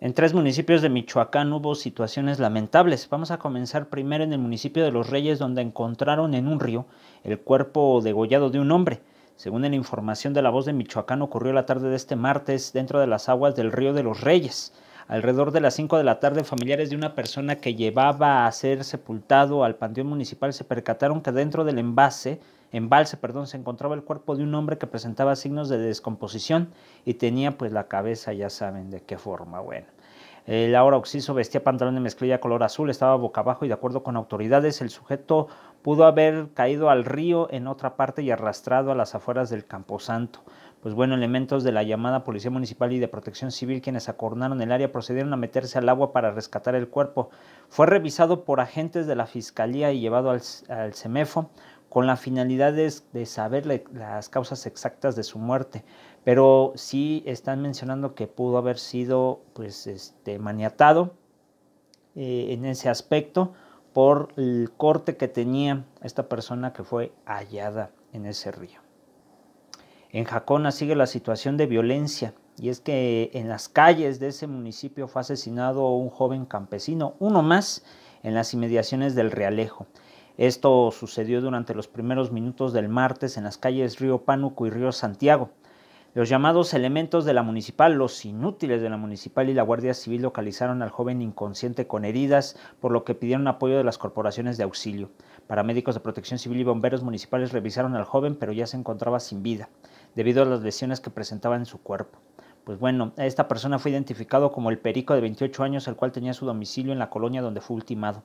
En tres municipios de Michoacán hubo situaciones lamentables. Vamos a comenzar primero en el municipio de Los Reyes, donde encontraron en un río el cuerpo degollado de un hombre. Según la información de la voz de Michoacán, ocurrió la tarde de este martes dentro de las aguas del río de Los Reyes. Alrededor de las 5 de la tarde, familiares de una persona que llevaba a ser sepultado al panteón municipal se percataron que dentro del envase, embalse, perdón, se encontraba el cuerpo de un hombre que presentaba signos de descomposición y tenía pues la cabeza, ya saben de qué forma, bueno. El ahora oxiso vestía pantalón de mezclilla color azul, estaba boca abajo y de acuerdo con autoridades el sujeto pudo haber caído al río en otra parte y arrastrado a las afueras del Camposanto pues bueno, elementos de la llamada Policía Municipal y de Protección Civil quienes acornaron el área procedieron a meterse al agua para rescatar el cuerpo. Fue revisado por agentes de la Fiscalía y llevado al, CEMEFO con la finalidad de, saber las causas exactas de su muerte. Pero sí están mencionando que pudo haber sido pues, este, maniatado eh, en ese aspecto por el corte que tenía esta persona que fue hallada en ese río. En Jacona sigue la situación de violencia y es que en las calles de ese municipio fue asesinado un joven campesino, uno más, en las inmediaciones del Realejo. Esto sucedió durante los primeros minutos del martes en las calles Río Pánuco y Río Santiago. Los llamados elementos de la municipal, los inútiles de la municipal y la Guardia Civil localizaron al joven inconsciente con heridas, por lo que pidieron apoyo de las corporaciones de auxilio. Paramédicos de Protección Civil y bomberos municipales revisaron al joven, pero ya se encontraba sin vida debido a las lesiones que presentaba en su cuerpo. Pues bueno, esta persona fue identificado como el perico de 28 años, el cual tenía su domicilio en la colonia donde fue ultimado.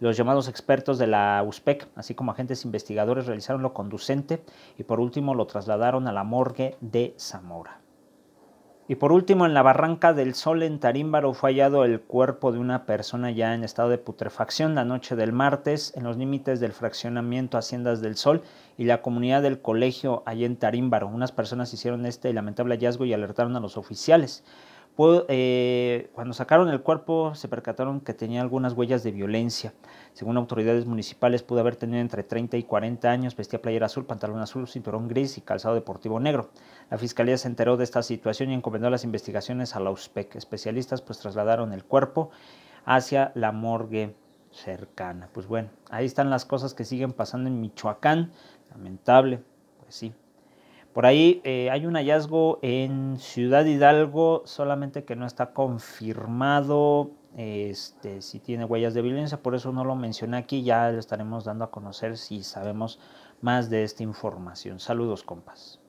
Los llamados expertos de la USPEC, así como agentes investigadores, realizaron lo conducente y por último lo trasladaron a la morgue de Zamora. Y por último, en la barranca del Sol en Tarímbaro fue hallado el cuerpo de una persona ya en estado de putrefacción la noche del martes en los límites del fraccionamiento Haciendas del Sol y la comunidad del colegio allá en Tarímbaro. Unas personas hicieron este lamentable hallazgo y alertaron a los oficiales. Eh, cuando sacaron el cuerpo se percataron que tenía algunas huellas de violencia. Según autoridades municipales pudo haber tenido entre 30 y 40 años, vestía playera azul, pantalón azul, cinturón gris y calzado deportivo negro. La fiscalía se enteró de esta situación y encomendó las investigaciones a la USPEC. Especialistas pues trasladaron el cuerpo hacia la morgue cercana. Pues bueno, ahí están las cosas que siguen pasando en Michoacán. Lamentable, pues sí. Por ahí eh, hay un hallazgo en Ciudad Hidalgo, solamente que no está confirmado este, si tiene huellas de violencia, por eso no lo mencioné aquí, ya lo estaremos dando a conocer si sabemos más de esta información. Saludos, compas.